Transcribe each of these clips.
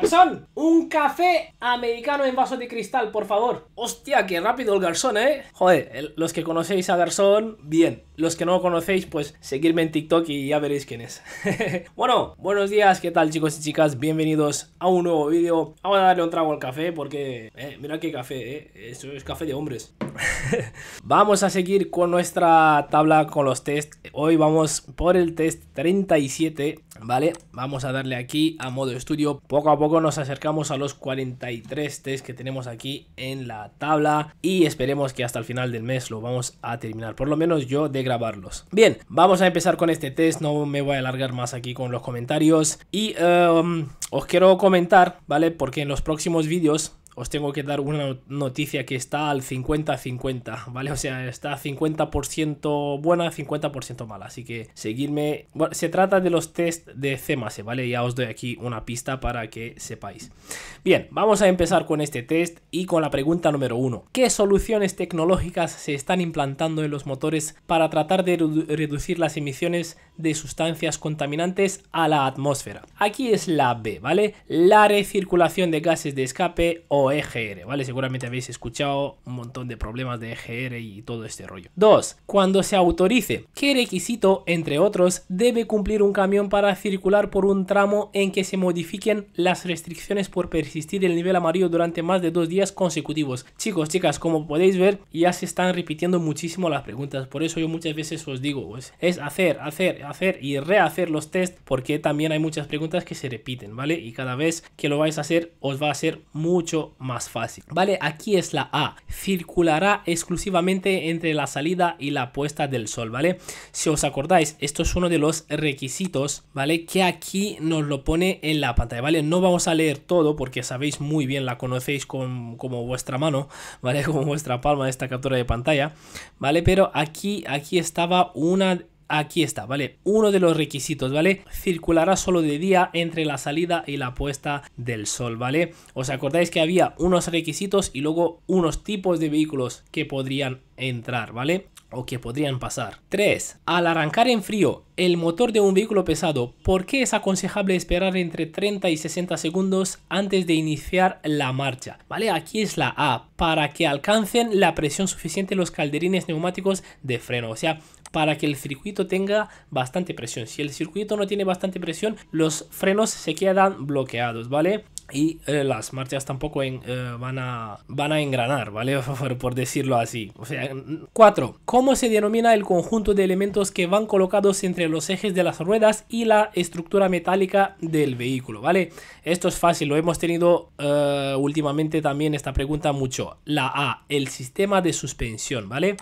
¡Garzón! ¡Un café americano en vaso de cristal, por favor! ¡Hostia, qué rápido el garzón, eh! Joder, los que conocéis a garzón, bien. Los que no lo conocéis, pues seguidme en TikTok y ya veréis quién es. bueno, buenos días, ¿qué tal chicos y chicas? Bienvenidos a un nuevo vídeo. Vamos a darle un trago al café porque... Eh, mira qué café, eh. Eso es café de hombres. vamos a seguir con nuestra tabla con los test. Hoy vamos por el test 37 ¿vale? Vamos a darle aquí a modo estudio. Poco a poco nos acercamos a los 43 test que tenemos aquí en la tabla y esperemos que hasta el final del mes lo vamos a terminar, por lo menos yo de grabarlos. Bien, vamos a empezar con este test, no me voy a alargar más aquí con los comentarios y em, os quiero comentar, ¿vale? Porque en los próximos vídeos os tengo que dar una noticia que está al 50-50, ¿vale? O sea, está 50% buena, 50% mala. Así que seguidme. Bueno, se trata de los test de c e, ¿vale? Ya os doy aquí una pista para que sepáis. Bien, vamos a empezar con este test y con la pregunta número uno. ¿Qué soluciones tecnológicas se están implantando en los motores para tratar de reducir las emisiones de sustancias contaminantes a la atmósfera? Aquí es la B, ¿vale? La recirculación de gases de escape o EGR, ¿vale? Seguramente habéis escuchado un montón de problemas de EGR y todo este rollo. 2. Cuando se autorice, ¿qué requisito, entre otros, debe cumplir un camión para circular por un tramo en que se modifiquen las restricciones por persistir el nivel amarillo durante más de dos días consecutivos? Chicos, chicas, como podéis ver, ya se están repitiendo muchísimo las preguntas, por eso yo muchas veces os digo, pues, es hacer, hacer, hacer y rehacer los test porque también hay muchas preguntas que se repiten, ¿vale? Y cada vez que lo vais a hacer os va a ser mucho más fácil. Vale, aquí es la A. Circulará exclusivamente entre la salida y la puesta del sol, ¿vale? Si os acordáis, esto es uno de los requisitos, ¿vale? Que aquí nos lo pone en la pantalla, ¿vale? No vamos a leer todo porque sabéis muy bien, la conocéis como vuestra mano, ¿vale? Como vuestra palma esta captura de pantalla, ¿vale? Pero aquí, aquí estaba una aquí está, ¿vale? Uno de los requisitos, ¿vale? Circulará solo de día entre la salida y la puesta del sol, ¿vale? ¿Os acordáis que había unos requisitos y luego unos tipos de vehículos que podrían entrar, ¿vale? o que podrían pasar. 3. Al arrancar en frío el motor de un vehículo pesado, ¿por qué es aconsejable esperar entre 30 y 60 segundos antes de iniciar la marcha? Vale, aquí es la A, para que alcancen la presión suficiente los calderines neumáticos de freno. O sea, para que el circuito tenga bastante presión. Si el circuito no tiene bastante presión, los frenos se quedan bloqueados, ¿vale? y eh, las marchas tampoco eh, van, a, van a engranar, ¿vale? por, decirlo así. O sea, 4. ¿Cómo se denomina el conjunto de elementos que van colocados entre los ejes de las ruedas y la estructura metálica del vehículo, ¿vale? Esto es fácil, lo hemos tenido eh, últimamente también esta pregunta mucho. La A, el sistema de suspensión, ¿vale?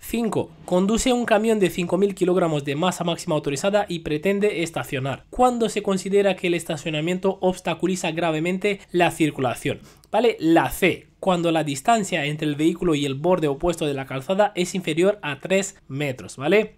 5. Conduce un camión de 5.000 kilogramos de masa máxima autorizada y pretende estacionar. Cuando se considera que el estacionamiento obstaculiza gravemente la circulación. ¿Vale? La C cuando la distancia entre el vehículo y el borde opuesto de la calzada es inferior a 3 metros, ¿vale?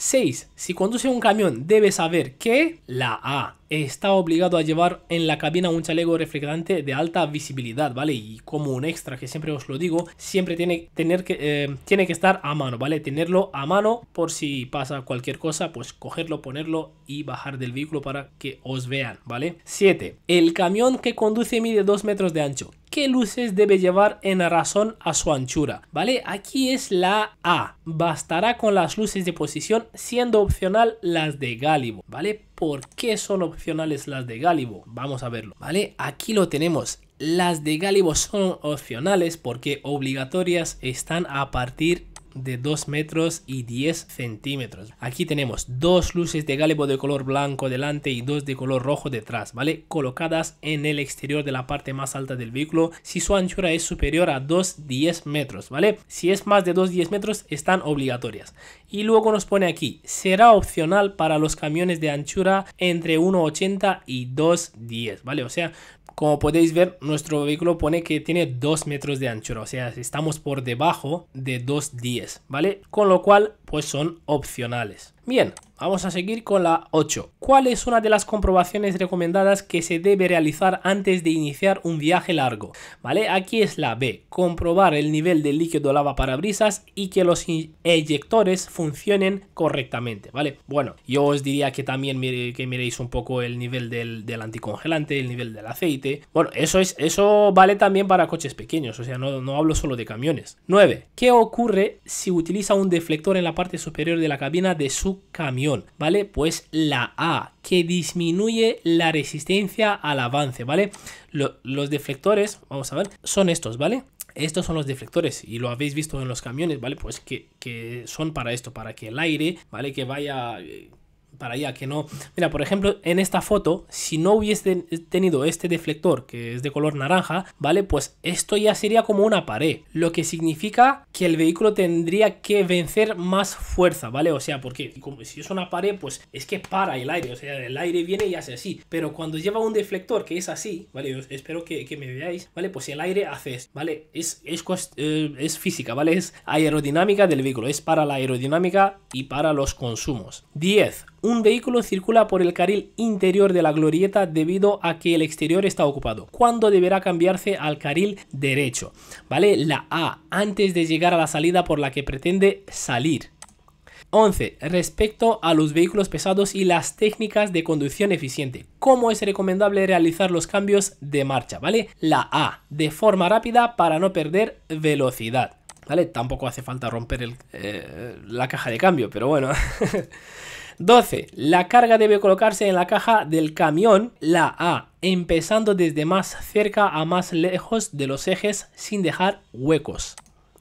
6. Si conduce un camión, debe saber que la A está obligado a llevar en la cabina un chaleco reflectante de alta visibilidad, ¿vale? Y como un extra, que siempre os lo digo, siempre tiene, tener que, eh, tiene que estar a mano, ¿vale? Tenerlo a mano por si pasa cualquier cosa, pues cogerlo, ponerlo y bajar del vehículo para que os vean, ¿vale? 7. El camión que conduce mide 2 metros de ancho qué luces debe llevar en razón a su anchura, ¿vale? Aquí es la A, bastará con las luces de posición siendo opcional las de Gálibo, ¿vale? ¿Por qué son opcionales las de Gálibo? Vamos a verlo, ¿vale? Aquí lo tenemos, las de Gálibo son opcionales porque obligatorias están a partir de 2 metros y 10 centímetros. Aquí tenemos dos luces de galebo de color blanco delante y dos de color rojo detrás, ¿vale? Colocadas en el exterior de la parte más alta del vehículo si su anchura es superior a 2.10 metros, ¿vale? Si es más de 2.10 metros están obligatorias. Y luego nos pone aquí, será opcional para los camiones de anchura entre 1,80 y 2,10, ¿vale? O sea, como podéis ver, nuestro vehículo pone que tiene 2 metros de anchura, o sea, estamos por debajo de 2.10, ¿vale? Con lo cual, pues son opcionales. Bien, Vamos a seguir con la 8. ¿Cuál es una de las comprobaciones recomendadas que se debe realizar antes de iniciar un viaje largo? ¿Vale? Aquí es la B. Comprobar el nivel del líquido lava brisas y que los eyectores funcionen correctamente. ¿Vale? Bueno, yo os diría que también que miréis un poco el nivel del, anticongelante, el nivel del aceite. Bueno, eso, es, eso vale también para coches pequeños, o sea, no, no hablo solo de camiones. 9. ¿Qué ocurre si utiliza un deflector en la parte superior de la cabina de su camión, ¿vale? Pues la A, que disminuye la resistencia al avance, ¿vale? los deflectores, vamos a ver, son estos, ¿vale? Estos son los deflectores y lo habéis visto en los camiones, ¿vale? Pues que, que son para esto, para que el aire, ¿vale? Que vaya, eh, para allá, que no... Mira, por ejemplo, en esta foto, si no hubiese tenido este deflector, que es de color naranja, ¿vale? Pues esto ya sería como una pared, lo que significa que el vehículo tendría que vencer más fuerza, ¿vale? O sea, porque si es una pared, pues es que para el aire, o sea, el aire viene y hace así, pero cuando lleva un deflector que es así, ¿vale? espero que, me veáis, ¿vale? Pues el aire hace, ¿vale? Es, es, eh, es física, ¿vale? Es aerodinámica del vehículo, es para la aerodinámica y para los consumos. 10 un vehículo circula por el carril interior de la glorieta debido a que el exterior está ocupado, ¿Cuándo deberá cambiarse al carril derecho, ¿vale? La A, antes de llegar a la salida por la que pretende salir. 11. Respecto a los vehículos pesados y las técnicas de conducción eficiente, ¿cómo es recomendable realizar los cambios de marcha? ¿Vale? La A, de forma rápida para no perder velocidad. ¿Vale? Tampoco hace falta romper eh, la caja de cambio, pero bueno. 12. La carga debe colocarse en la caja del camión, la A, empezando desde más cerca a más lejos de los ejes sin dejar huecos.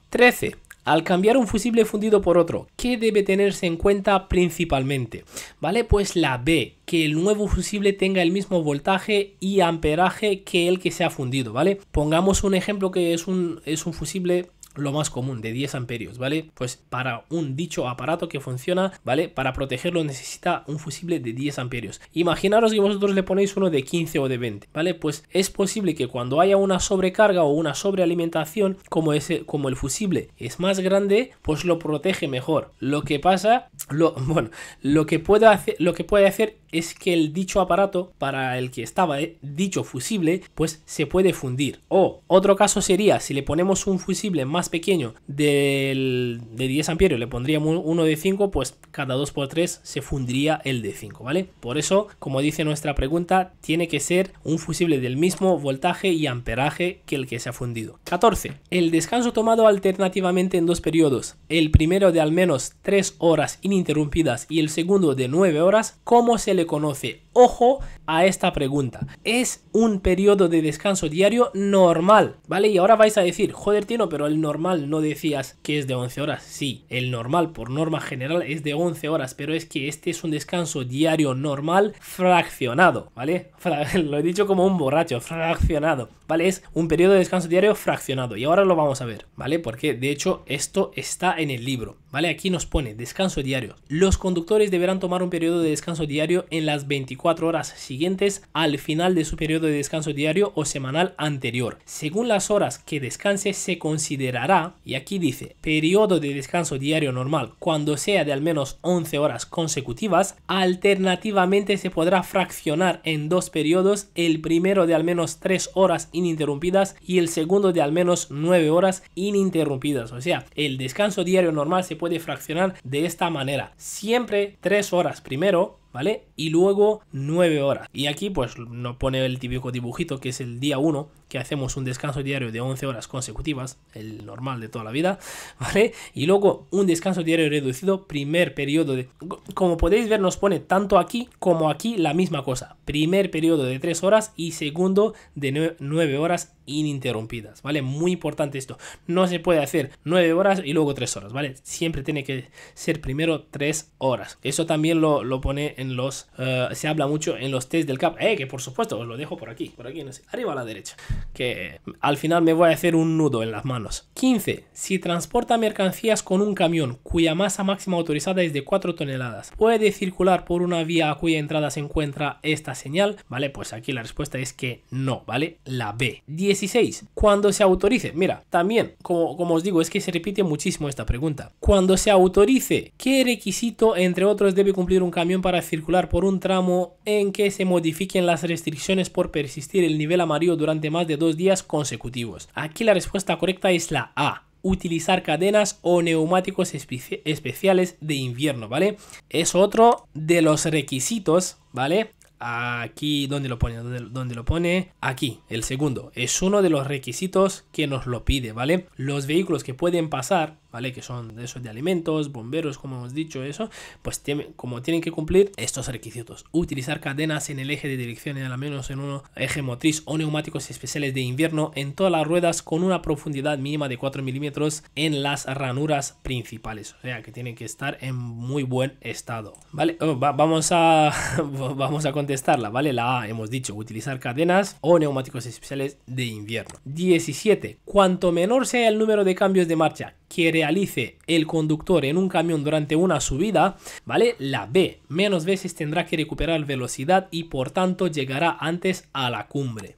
13. Al cambiar un fusible fundido por otro, ¿qué debe tenerse en cuenta principalmente? Vale, pues la B, que el nuevo fusible tenga el mismo voltaje y amperaje que el que se ha fundido, ¿vale? Pongamos un ejemplo que es un, es un fusible lo más común, de 10 amperios, ¿vale? Pues para un dicho aparato que funciona, ¿vale? Para protegerlo necesita un fusible de 10 amperios. Imaginaros que vosotros le ponéis uno de 15 o de 20, ¿vale? Pues es posible que cuando haya una sobrecarga o una sobrealimentación, como, ese, como el fusible es más grande, pues lo protege mejor. Lo que pasa, lo, bueno, lo que, puede hacer, lo que puede hacer es que el dicho aparato para el que estaba eh, dicho fusible pues se puede fundir. O otro caso sería si le ponemos un fusible más pequeño de 10 amperios, le pondríamos uno de 5, pues cada 2 por 3 se fundiría el de 5, ¿vale? Por eso, como dice nuestra pregunta, tiene que ser un fusible del mismo voltaje y amperaje que el que se ha fundido. 14. El descanso tomado alternativamente en dos periodos, el primero de al menos 3 horas ininterrumpidas y el segundo de 9 horas, ¿cómo se conoce. Ojo a esta pregunta. Es un periodo de descanso diario normal, ¿vale? Y ahora vais a decir, joder, Tino, pero el normal no decías que es de 11 horas. Sí, el normal por norma general es de 11 horas, pero es que este es un descanso diario normal fraccionado, ¿vale? lo he dicho como un borracho, fraccionado, ¿vale? Es un periodo de descanso diario fraccionado. Y ahora lo vamos a ver, ¿vale? Porque de hecho esto está en el libro. ¿vale? Aquí nos pone descanso diario. Los conductores deberán tomar un periodo de descanso diario en las 24 horas siguientes al final de su periodo de descanso diario o semanal anterior. Según las horas que descanse se considerará, y aquí dice, periodo de descanso diario normal cuando sea de al menos 11 horas consecutivas, alternativamente se podrá fraccionar en dos periodos, el primero de al menos 3 horas ininterrumpidas y el segundo de al menos 9 horas ininterrumpidas. O sea, el descanso diario normal se puede fraccionar de esta manera. Siempre tres horas primero ¿vale? Y luego 9 horas. Y aquí pues nos pone el típico dibujito que es el día 1, que hacemos un descanso diario de 11 horas consecutivas, el normal de toda la vida, ¿vale? Y luego un descanso diario reducido, primer periodo de... Como podéis ver nos pone tanto aquí como aquí la misma cosa. Primer periodo de 3 horas y segundo de 9 horas ininterrumpidas, ¿vale? Muy importante esto. No se puede hacer 9 horas y luego 3 horas, ¿vale? Siempre tiene que ser primero 3 horas. Eso también lo, lo pone en los... Eh, se habla mucho en los test del CAP. Eh, que por supuesto, os lo dejo por aquí, por aquí, arriba a la derecha. Que al final me voy a hacer un nudo en las manos. 15. Si transporta mercancías con un camión cuya masa máxima autorizada es de 4 toneladas, ¿puede circular por una vía a cuya entrada se encuentra esta señal? Vale, pues aquí la respuesta es que no, ¿vale? La B. 16. Cuando se autorice, mira, también, como, como os digo, es que se repite muchísimo esta pregunta. Cuando se autorice, ¿qué requisito, entre otros, debe cumplir un camión para circular por un tramo en que se modifiquen las restricciones por persistir el nivel amarillo durante más de dos días consecutivos? Aquí la respuesta correcta es la a utilizar cadenas o neumáticos especiales de invierno, ¿vale? Es otro de los requisitos, ¿vale? Aquí, ¿dónde lo pone? ¿Dónde, lo pone? Aquí, el segundo. Es uno de los requisitos que nos lo pide, ¿vale? Los vehículos que pueden pasar ¿vale? Que son de esos de alimentos, bomberos, como hemos dicho, eso, pues como tienen que cumplir estos requisitos. Utilizar cadenas en el eje de dirección y al menos en un eje motriz o neumáticos especiales de invierno en todas las ruedas con una profundidad mínima de 4 milímetros en las ranuras principales. O sea, que tienen que estar en muy buen estado, ¿vale? Oh, vamos, a, vamos a contestarla, ¿vale? La A, hemos dicho, utilizar cadenas o neumáticos especiales de invierno. 17. Cuanto menor sea el número de cambios de marcha, quiere realice el conductor en un camión durante una subida, ¿vale? La B, menos veces tendrá que recuperar velocidad y por tanto llegará antes a la cumbre.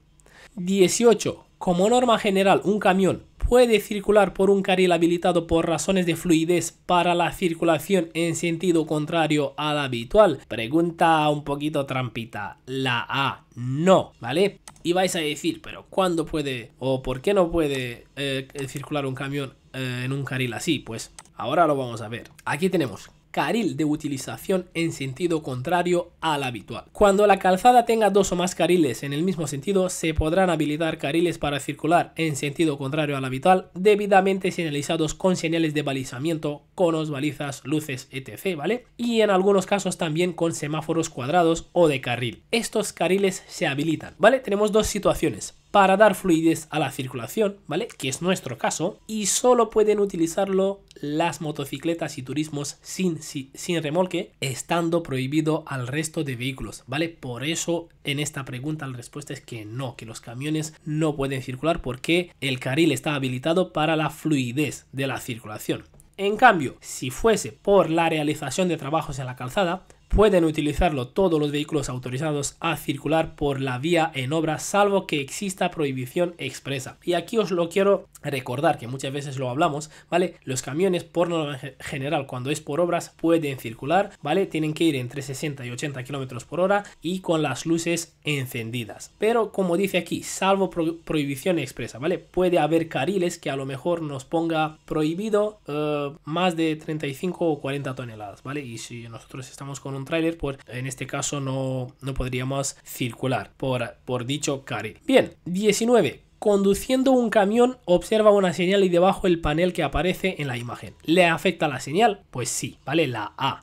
18. Como norma general, un camión puede circular por un carril habilitado por razones de fluidez para la circulación en sentido contrario al habitual. Pregunta un poquito trampita. La A, no, ¿vale? Y vais a decir, pero ¿cuándo puede o por qué no puede eh, circular un camión eh, en un carril así? Pues ahora lo vamos a ver. Aquí tenemos caril de utilización en sentido contrario al habitual. Cuando la calzada tenga dos o más carriles en el mismo sentido, se podrán habilitar carriles para circular en sentido contrario al habitual, debidamente señalizados con señales de balizamiento, conos, balizas, luces, etc. ¿vale? Y en algunos casos también con semáforos cuadrados o de carril. Estos carriles se habilitan, ¿vale? Tenemos dos situaciones para dar fluidez a la circulación, ¿vale? Que es nuestro caso, y solo pueden utilizarlo las motocicletas y turismos sin, remolque, estando prohibido al resto de vehículos, ¿vale? Por eso en esta pregunta la respuesta es que no, que los camiones no pueden circular porque el carril está habilitado para la fluidez de la circulación. En cambio, si fuese por la realización de trabajos en la calzada, pueden utilizarlo todos los vehículos autorizados a circular por la vía en obra, salvo que exista prohibición expresa. Y aquí os lo quiero recordar, que muchas veces lo hablamos, ¿vale? Los camiones por lo general, cuando es por obras, pueden circular, ¿vale? Tienen que ir entre 60 y 80 kilómetros por hora y con las luces encendidas. Pero como dice aquí, salvo prohibición expresa, ¿vale? Puede haber carriles que a lo mejor nos ponga prohibido eh, más de 35 o 40 toneladas, ¿vale? Y si nosotros estamos con un trailer tráiler, pues en este caso no, no podríamos circular por, por dicho carril. Bien, 19. Conduciendo un camión observa una señal y debajo el panel que aparece en la imagen. ¿Le afecta la señal? Pues sí, ¿vale? La A.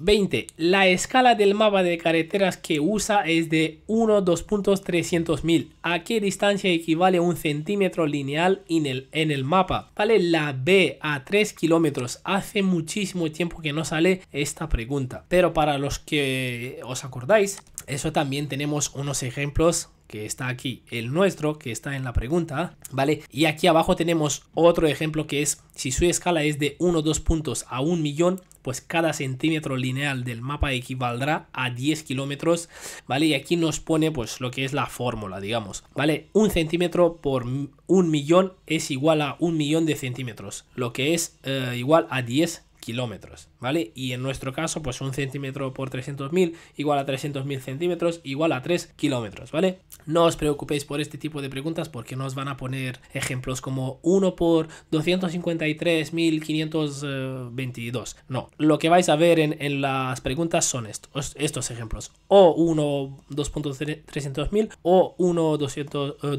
20. La escala del mapa de carreteras que usa es de 1, 2300000 ¿A qué distancia equivale un centímetro lineal en el, en el mapa? ¿Vale? La B a 3 kilómetros. Hace muchísimo tiempo que no sale esta pregunta. Pero para los que os acordáis, eso también tenemos unos ejemplos que está aquí, el nuestro que está en la pregunta, ¿vale? Y aquí abajo tenemos otro ejemplo que es, si su escala es de 1 o 2 puntos a 1 millón, pues cada centímetro lineal del mapa equivaldrá a 10 kilómetros, ¿vale? Y aquí nos pone pues lo que es la fórmula, digamos, ¿vale? Un centímetro por un millón es igual a un millón de centímetros, lo que es eh, igual a 10 kilómetros. ¿vale? Y en nuestro caso, pues un centímetro por 300.000 igual a 300.000 centímetros igual a 3 kilómetros, ¿vale? No os preocupéis por este tipo de preguntas porque no os van a poner ejemplos como 1 por 253.522. No, lo que vais a ver en, las preguntas son estos, estos ejemplos. O 1 2.300.000 o 1 200, eh,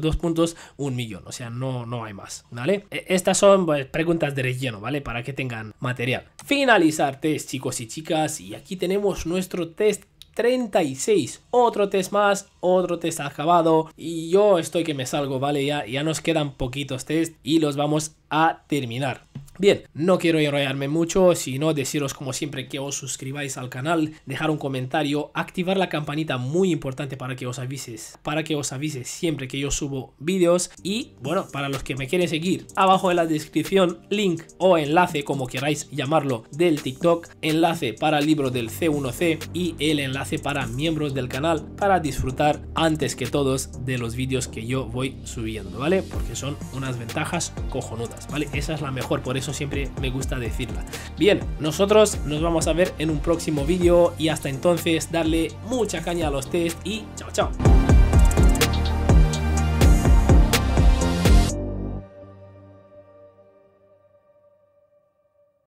millón. O sea, no, no hay más, ¿vale? E, estas son pues, preguntas de relleno, ¿vale? Para que tengan material. Finalizar test chicos y chicas, y aquí tenemos nuestro test 36. Otro test más, otro test acabado. Y yo estoy que me salgo, ¿vale? Ya, ya nos quedan poquitos test y los vamos a terminar. Bien, no quiero enrollarme mucho, sino deciros como siempre que os suscribáis al canal, dejar un comentario, activar la campanita muy importante para que os avises, para que os avise siempre que yo subo vídeos y bueno, para los que me quieren seguir, abajo en la descripción link o enlace como queráis llamarlo del TikTok, enlace para el libro del C1C y el enlace para miembros del canal para disfrutar antes que todos de los vídeos que yo voy subiendo, ¿vale? Porque son unas ventajas cojonudas, ¿vale? Esa es la mejor, por eso siempre me gusta decirla. Bien, nosotros nos vamos a ver en un próximo vídeo y hasta entonces darle mucha caña a los test y chao chao.